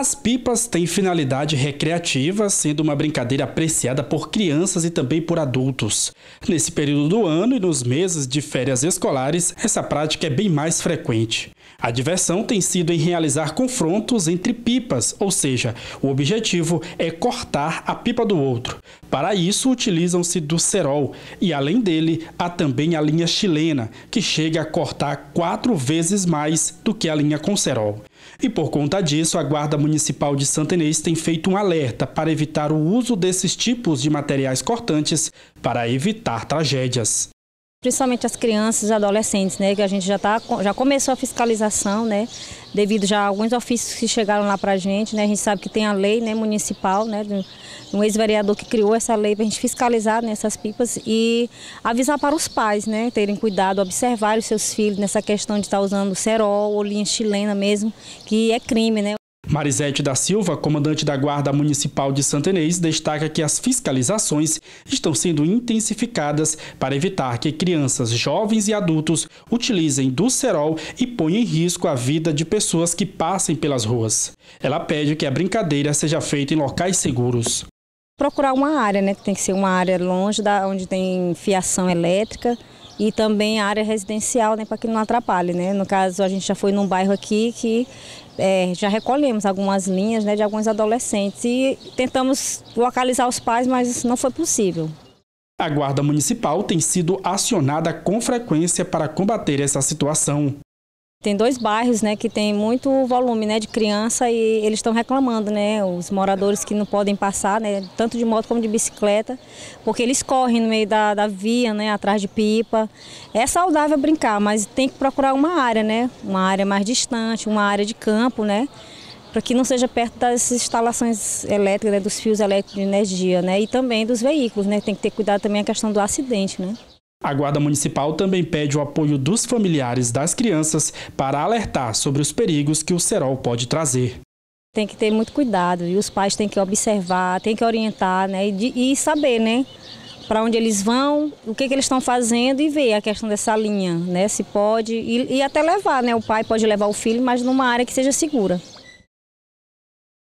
As pipas têm finalidade recreativa, sendo uma brincadeira apreciada por crianças e também por adultos. Nesse período do ano e nos meses de férias escolares, essa prática é bem mais frequente. A diversão tem sido em realizar confrontos entre pipas, ou seja, o objetivo é cortar a pipa do outro. Para isso, utilizam-se do cerol e, além dele, há também a linha chilena, que chega a cortar quatro vezes mais do que a linha com cerol. E por conta disso, a Guarda Municipal de Santa Inês tem feito um alerta para evitar o uso desses tipos de materiais cortantes para evitar tragédias. Principalmente as crianças e adolescentes, né, que a gente já, tá, já começou a fiscalização, né, devido já a alguns ofícios que chegaram lá para a gente, né, a gente sabe que tem a lei né, municipal, né, um ex-vereador que criou essa lei para a gente fiscalizar nessas né, pipas e avisar para os pais, né, terem cuidado, observar os seus filhos nessa questão de estar tá usando cerol ou linha chilena mesmo, que é crime, né. Marisete da Silva, comandante da Guarda Municipal de Santa Inês, destaca que as fiscalizações estão sendo intensificadas para evitar que crianças, jovens e adultos utilizem do cerol e ponham em risco a vida de pessoas que passem pelas ruas. Ela pede que a brincadeira seja feita em locais seguros. Procurar uma área, né? Tem que ser uma área longe da onde tem fiação elétrica e também a área residencial, né, para que não atrapalhe, né? No caso, a gente já foi num bairro aqui que é, já recolhemos algumas linhas né, de alguns adolescentes e tentamos localizar os pais, mas isso não foi possível. A Guarda Municipal tem sido acionada com frequência para combater essa situação. Tem dois bairros, né, que tem muito volume, né, de criança e eles estão reclamando, né, os moradores que não podem passar, né, tanto de moto como de bicicleta, porque eles correm no meio da, da via, né, atrás de pipa. É saudável brincar, mas tem que procurar uma área, né, uma área mais distante, uma área de campo, né, para que não seja perto das instalações elétricas, né, dos fios elétricos de energia, né, e também dos veículos, né, tem que ter cuidado também a questão do acidente, né. A Guarda Municipal também pede o apoio dos familiares das crianças para alertar sobre os perigos que o cerol pode trazer. Tem que ter muito cuidado e os pais têm que observar, têm que orientar né, e, e saber né, para onde eles vão, o que, que eles estão fazendo e ver a questão dessa linha, né, se pode, e, e até levar, né, o pai pode levar o filho, mas numa área que seja segura.